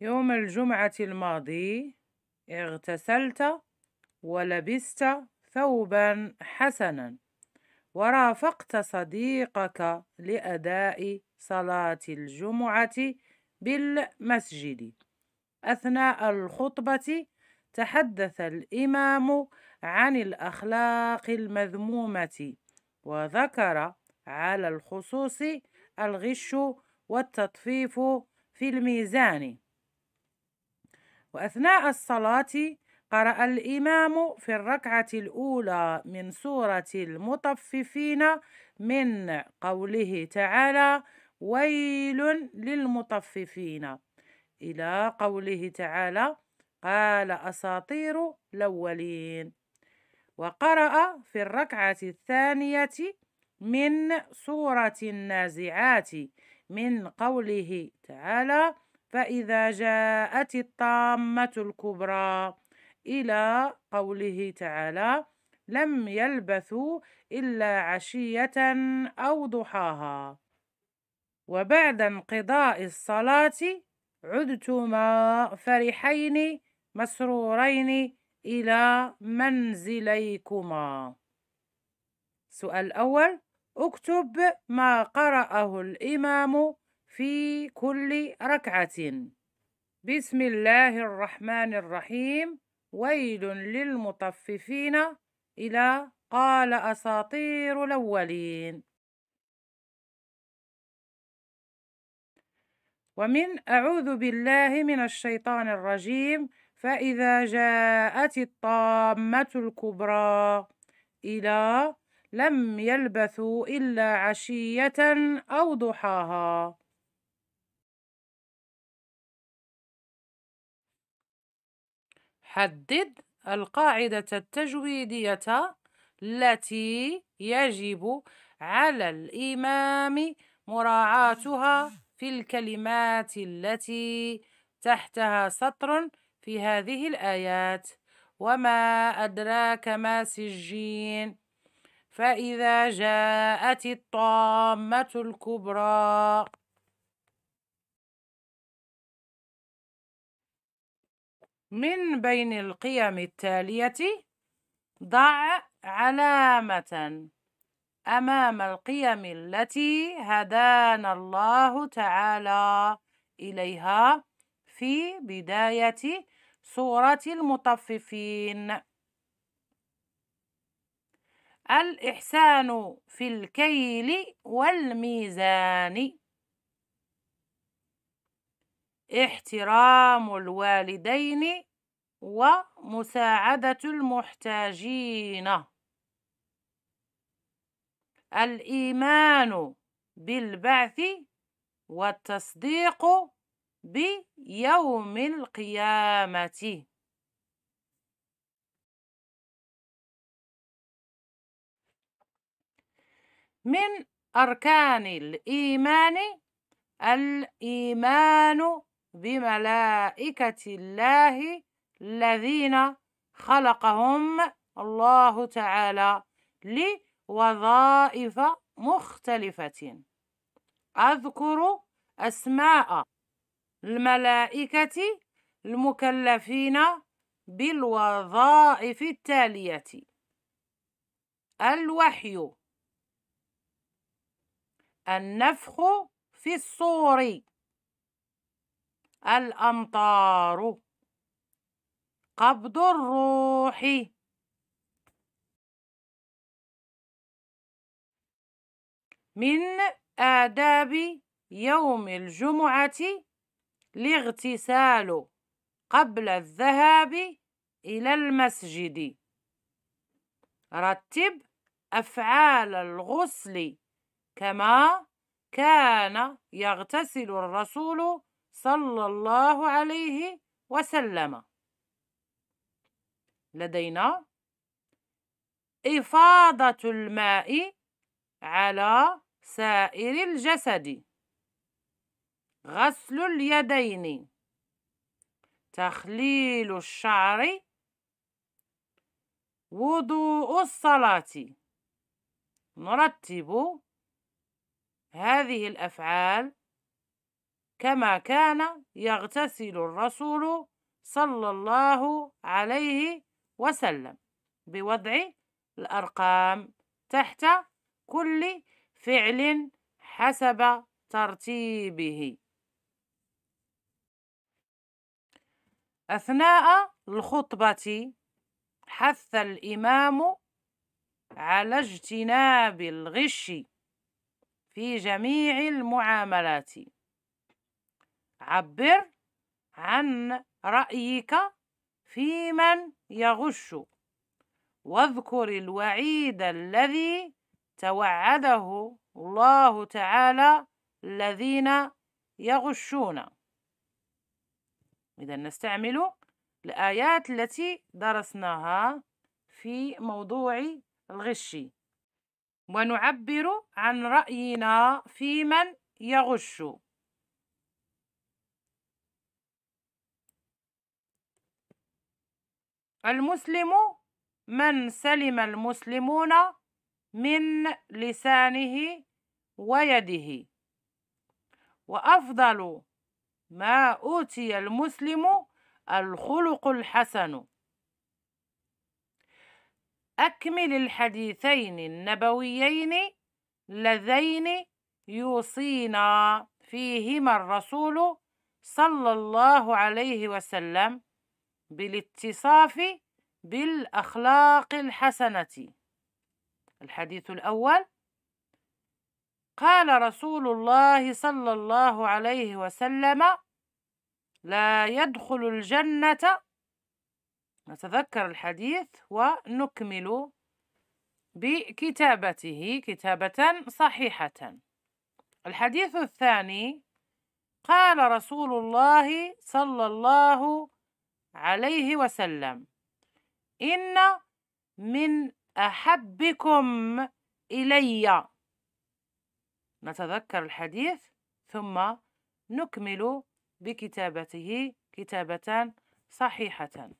يوم الجمعة الماضي اغتسلت ولبست ثوبا حسنا ورافقت صديقك لأداء صلاة الجمعة بالمسجد أثناء الخطبة تحدث الإمام عن الأخلاق المذمومة وذكر على الخصوص الغش والتطفيف في الميزان وأثناء الصلاة قرأ الإمام في الركعة الأولى من سورة المطففين من قوله تعالى ويل للمطففين إلى قوله تعالى قال أساطير الأولين وقرأ في الركعة الثانية من سورة النازعات من قوله تعالى فإذا جاءت الطامة الكبرى إلى قوله تعالى لم يلبثوا إلا عشية أو ضحاها وبعد انقضاء الصلاة عدتما فرحين مسرورين إلى منزليكما السؤال الأول اكتب ما قرأه الإمام في كل ركعة بسم الله الرحمن الرحيم ويل للمطففين إلى قال أساطير الأولين ومن أعوذ بالله من الشيطان الرجيم فإذا جاءت الطامة الكبرى إلى لم يلبثوا إلا عشية أو ضحاها حدد القاعدة التجويدية التي يجب على الإمام مراعاتها في الكلمات التي تحتها سطر في هذه الآيات وما أدراك ما سجين فإذا جاءت الطامة الكبرى من بين القيم التالية ضع علامة أمام القيم التي هدانا الله تعالى إليها في بداية سورة المطففين الإحسان في الكيل والميزان احترام الوالدين ومساعدة المحتاجين الإيمان بالبعث والتصديق بيوم القيامة من أركان الإيمان الإيمان بملائكة الله الذين خلقهم الله تعالى لوظائف مختلفة أذكر أسماء الملائكة المكلفين بالوظائف التالية الوحي النفخ في الصور الأمطار قبض الروح من آداب يوم الجمعة الاغتسال قبل الذهاب إلى المسجد رتب أفعال الغسل كما كان يغتسل الرسول صلى الله عليه وسلم لدينا إفاضة الماء على سائر الجسد غسل اليدين تخليل الشعر وضوء الصلاة نرتب هذه الأفعال كما كان يغتسل الرسول صلى الله عليه وسلم بوضع الأرقام تحت كل فعل حسب ترتيبه أثناء الخطبة حث الإمام على اجتناب الغش في جميع المعاملات عبر عن رأيك في من يغش واذكر الوعيد الذي توعده الله تعالى الذين يغشون إذا نستعمل الآيات التي درسناها في موضوع الغش ونعبر عن رأينا في من يغش المسلم من سلم المسلمون من لسانه ويده وأفضل ما أوتي المسلم الخلق الحسن أكمل الحديثين النبويين اللذين يوصينا فيهما الرسول صلى الله عليه وسلم بالاتصاف بالأخلاق الحسنة الحديث الأول قال رسول الله صلى الله عليه وسلم لا يدخل الجنة نتذكر الحديث ونكمل بكتابته كتابة صحيحة الحديث الثاني قال رسول الله صلى الله عليه وسلم إن من أحبكم إلي نتذكر الحديث ثم نكمل بكتابته كتابة صحيحة